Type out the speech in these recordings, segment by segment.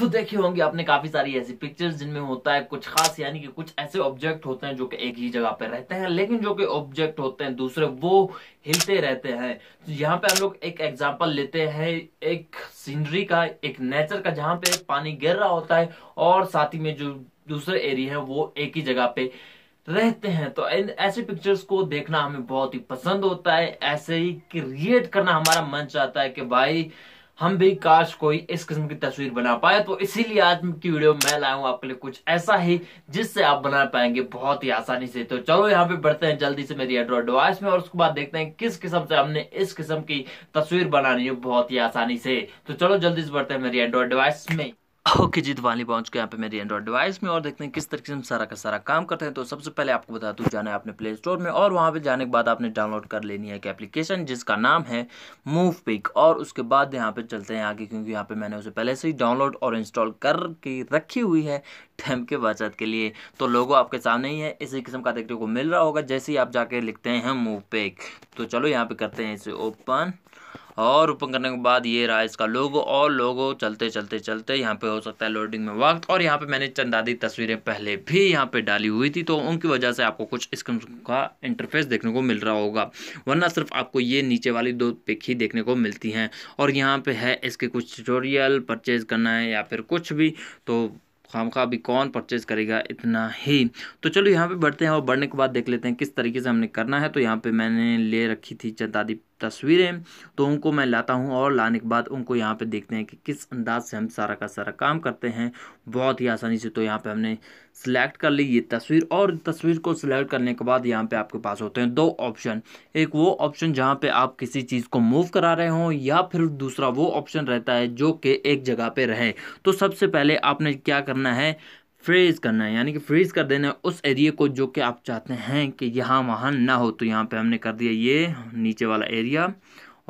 तो देखे होंगे आपने काफी सारी ऐसी पिक्चर्स जिनमें होता है कुछ खास यानी कि कुछ ऐसे ऑब्जेक्ट होते हैं जो कि एक ही जगह पर रहते हैं लेकिन जो कि ऑब्जेक्ट होते हैं दूसरे वो हिलते रहते हैं तो यहाँ पे हम लोग एक एग्जाम्पल लेते हैं एक सीनरी का एक नेचर का जहाँ पे पानी गिर रहा होता है और साथ ही में जो दूसरे एरिया है वो एक ही जगह पे रहते हैं तो इन ऐसे पिक्चर्स को देखना हमें बहुत ही पसंद होता है ऐसे ही क्रिएट करना हमारा मन चाहता है कि भाई हम भी काश कोई इस किस्म की तस्वीर बना पाए तो इसीलिए आज की वीडियो मैं लाया हूँ आपके लिए कुछ ऐसा ही जिससे आप बना पाएंगे बहुत ही आसानी से तो चलो यहाँ पे बढ़ते हैं जल्दी से मेरी एंड्रॉइड डिवाइस में और उसके बाद देखते हैं किस किस्म से हमने इस किस्म की तस्वीर बनानी है बहुत ही आसानी से तो चलो जल्दी से बढ़ते हैं मेरी एंड्रॉइड डिवाइस में ओके जी दिवाली पहुंच के यहाँ पे मेरी एंड्रॉइड डिवाइस में और देखते हैं किस तरीके से हम सारा का सारा काम करते हैं तो सबसे पहले आपको बता दूँ जाना है आपने प्ले स्टोर में और वहाँ पे जाने के बाद आपने डाउनलोड कर लेनी है एक एप्लीकेशन जिसका नाम है मूव पिक और उसके बाद यहाँ पे चलते हैं आगे क्योंकि यहाँ पे मैंने उसे पहले से ही डाउनलोड और इंस्टॉल करके रखी हुई है थैम के बचत के लिए तो लोगो आपके सामने ही है इसी किस्म का देखने को मिल रहा होगा जैसे ही आप जाके लिखते हैं मूव पेक तो चलो यहाँ पे करते हैं इसे ओपन और ओपन करने के बाद ये रहा इसका लोगो और लोगो चलते चलते चलते यहाँ पे हो सकता है लोडिंग में वक्त और यहाँ पे मैंने चंदादी तस्वीरें पहले भी यहाँ पे डाली हुई थी तो उनकी वजह से आपको कुछ इस का इंटरफेस देखने को मिल रहा होगा वरना सिर्फ आपको ये नीचे वाली दो पिक ही देखने को मिलती हैं और यहाँ पर है इसके कुछ ट्यूटोरियल परचेज करना है या फिर कुछ भी तो खाम खा अभी कौन परचेज़ करेगा इतना ही तो चलो यहाँ पे बढ़ते हैं और बढ़ने के बाद देख लेते हैं किस तरीके से हमने करना है तो यहाँ पे मैंने ले रखी थी चंदादी तस्वीरें तो उनको मैं लाता हूँ और लाने के बाद उनको यहाँ पे देखते हैं कि किस अंदाज से हम सारा का सारा काम करते हैं बहुत ही आसानी से तो यहाँ पे हमने सिलेक्ट कर ली ये तस्वीर और तस्वीर को सिलेक्ट करने के बाद यहाँ पे आपके पास होते हैं दो ऑप्शन एक वो ऑप्शन जहाँ पे आप किसी चीज़ को मूव करा रहे हों या फिर दूसरा वो ऑप्शन रहता है जो कि एक जगह पर रहे तो सबसे पहले आपने क्या करना है फ्रीज करना है यानी कि फ्रीज कर देना है उस एरिए को जो कि आप चाहते हैं कि यहाँ वहाँ ना हो तो यहाँ पे हमने कर दिया ये नीचे वाला एरिया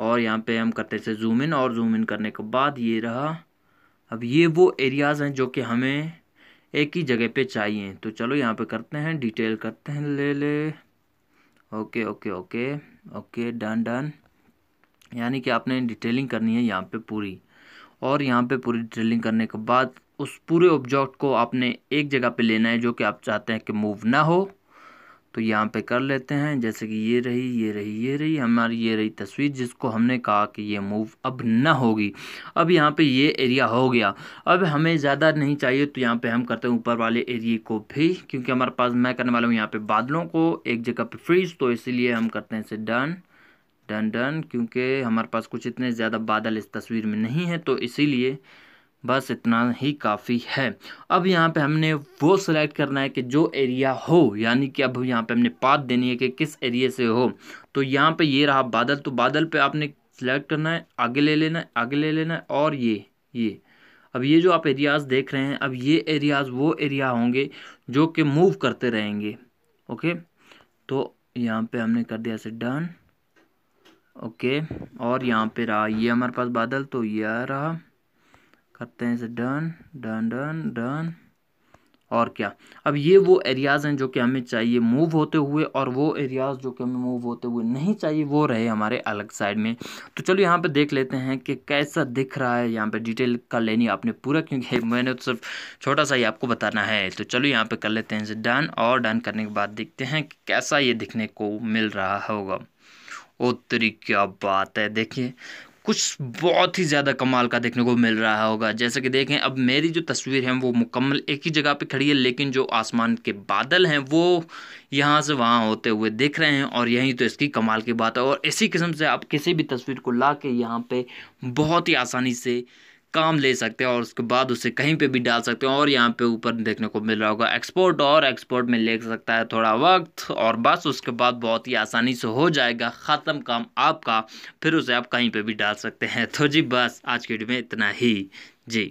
और यहाँ पे हम करते थे जूम इन और जूम इन करने के बाद ये रहा अब ये वो एरियाज़ हैं जो कि हमें एक ही जगह पे चाहिए तो चलो यहाँ पे करते हैं डिटेल करते हैं ले ले okay okay okay okay done done यानी कि आपने डिटेलिंग करनी है यहाँ पे पूरी और यहाँ पे पूरी डिटेलिंग करने के बाद उस पूरे ऑब्जेक्ट को आपने एक जगह पे लेना है जो कि आप चाहते हैं कि मूव ना हो तो यहाँ पे कर लेते हैं जैसे कि ये रही ये रही ये रही हमारी ये रही तस्वीर जिसको हमने कहा कि ये मूव अब ना होगी अब यहाँ पे ये एरिया हो गया अब हमें ज़्यादा नहीं चाहिए तो यहाँ पे हम करते हैं ऊपर वाले एरिए को भी क्योंकि हमारे पास मैं करने वाला हूँ यहाँ पे बादलों को एक जगह पर फ्रीज तो इसीलिए हम करते हैं इसे डन डन डन क्योंकि हमारे पास कुछ इतने ज़्यादा बादल इस तस्वीर में नहीं है तो इसीलिए बस इतना ही काफ़ी है अब यहाँ पे हमने वो सिलेक्ट करना है कि जो एरिया हो यानी कि अब यहाँ पे हमने पात देनी है कि किस एरिया से हो तो यहाँ पे ये रहा बादल तो बादल पे आपने सिलेक्ट करना है आगे ले लेना है आगे ले लेना है और ये ये अब ये जो आप एरियाज़ देख रहे हैं अब ये एरियाज़ वो एरिया होंगे जो कि मूव करते रहेंगे ओके तो यहाँ पर हमने कर दिया से डन ओके और यहाँ पर रहा ये हमारे पास बादल तो ये रहा करते हैं इसे डन डन डन डन और क्या अब ये वो एरियाज़ हैं जो कि हमें चाहिए मूव होते हुए और वो एरियाज़ जो कि हमें मूव होते हुए नहीं चाहिए वो रहे हमारे अलग साइड में तो चलो यहाँ पे देख लेते हैं कि कैसा दिख रहा है यहाँ पे डिटेल का लेनी आपने पूरा क्योंकि मैंने तो सिर्फ छोटा सा ही आपको बताना है तो चलो यहाँ पर कर लेते हैं इसे डन और डन करने के बाद देखते हैं कि कैसा ये दिखने को मिल रहा होगा ओ तरी क्या बात है देखिए कुछ बहुत ही ज़्यादा कमाल का देखने को मिल रहा होगा जैसे कि देखें अब मेरी जो तस्वीर है वो मुकम्मल एक ही जगह पे खड़ी है लेकिन जो आसमान के बादल हैं वो यहाँ से वहाँ होते हुए दिख रहे हैं और यही तो इसकी कमाल की बात है और इसी किस्म से आप किसी भी तस्वीर को ला के यहाँ पर बहुत ही आसानी से काम ले सकते हैं और उसके बाद उसे कहीं पे भी डाल सकते हैं और यहाँ पे ऊपर देखने को मिल रहा होगा एक्सपोर्ट और एक्सपोर्ट में ले सकता है थोड़ा वक्त और बस उसके बाद बहुत ही आसानी से हो जाएगा ख़त्म काम आपका फिर उसे आप कहीं पे भी डाल सकते हैं तो जी बस आज की वीडियो में इतना ही जी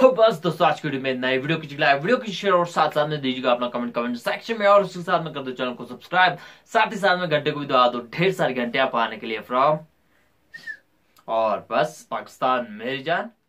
तो बस दोस्तों आज की वीडियो में नई वीडियो कीजिएगा वीडियो की शेयर और साथ साथ में दीजिएगा अपना कमेंट कमेंट सेक्शन में और उसके साथ में कर दो चैनल को सब्सक्राइब साथ ही साथ में घंटे को भी दबा दो ढेर सारे घंटे आप आने के लिए फ्रॉम और बस पाकिस्तान मेरी जान